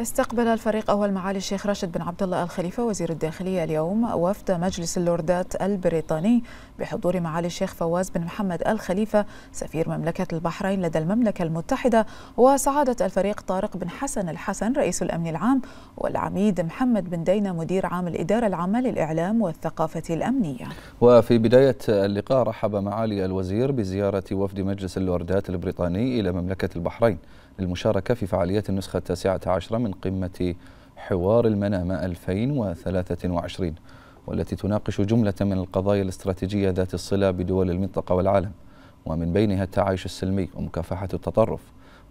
استقبل الفريق أول معالي الشيخ راشد بن عبد الله الخليفة وزير الداخلية اليوم وفد مجلس اللوردات البريطاني بحضور معالي الشيخ فواز بن محمد الخليفة سفير مملكة البحرين لدى المملكة المتحدة وسعادة الفريق طارق بن حسن الحسن رئيس الأمن العام والعميد محمد بن دينا مدير عام الإدارة العامة للإعلام والثقافة الأمنية وفي بداية اللقاء رحب معالي الوزير بزيارة وفد مجلس اللوردات البريطاني إلى مملكة البحرين للمشاركة في فعاليات النسخة التاسعة عشرة من قمة حوار المنامة 2023 والتي تناقش جملة من القضايا الاستراتيجية ذات الصلة بدول المنطقة والعالم ومن بينها التعايش السلمي ومكافحة التطرف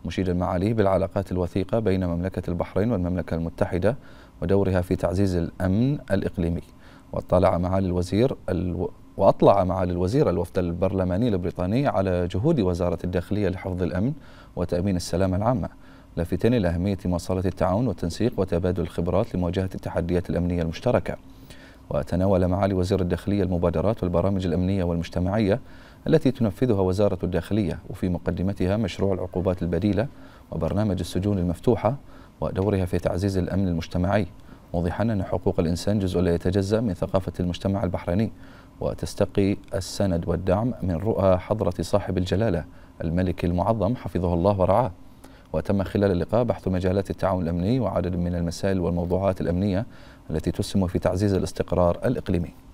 مشيدا معاليه بالعلاقات الوثيقة بين مملكة البحرين والمملكة المتحدة ودورها في تعزيز الأمن الإقليمي واطلع معالي الوزير الو... وأطلع معالي الوزير الوفد البرلماني البريطاني على جهود وزارة الداخلية لحفظ الأمن وتأمين السلامة العامة لافتا إلى أهمية مواصلة التعاون والتنسيق وتبادل الخبرات لمواجهة التحديات الأمنية المشتركة وتناول معالي وزير الداخلية المبادرات والبرامج الأمنية والمجتمعية التي تنفذها وزارة الداخلية وفي مقدمتها مشروع العقوبات البديلة وبرنامج السجون المفتوحة ودورها في تعزيز الأمن المجتمعي موضحا أن حقوق الإنسان جزء لا يتجزأ من ثقافة المجتمع البحريني وتستقي السند والدعم من رؤى حضرة صاحب الجلالة الملك المعظم حفظه الله ورعاه وتم خلال اللقاء بحث مجالات التعاون الأمني وعدد من المسائل والموضوعات الأمنية التي تسهم في تعزيز الاستقرار الإقليمي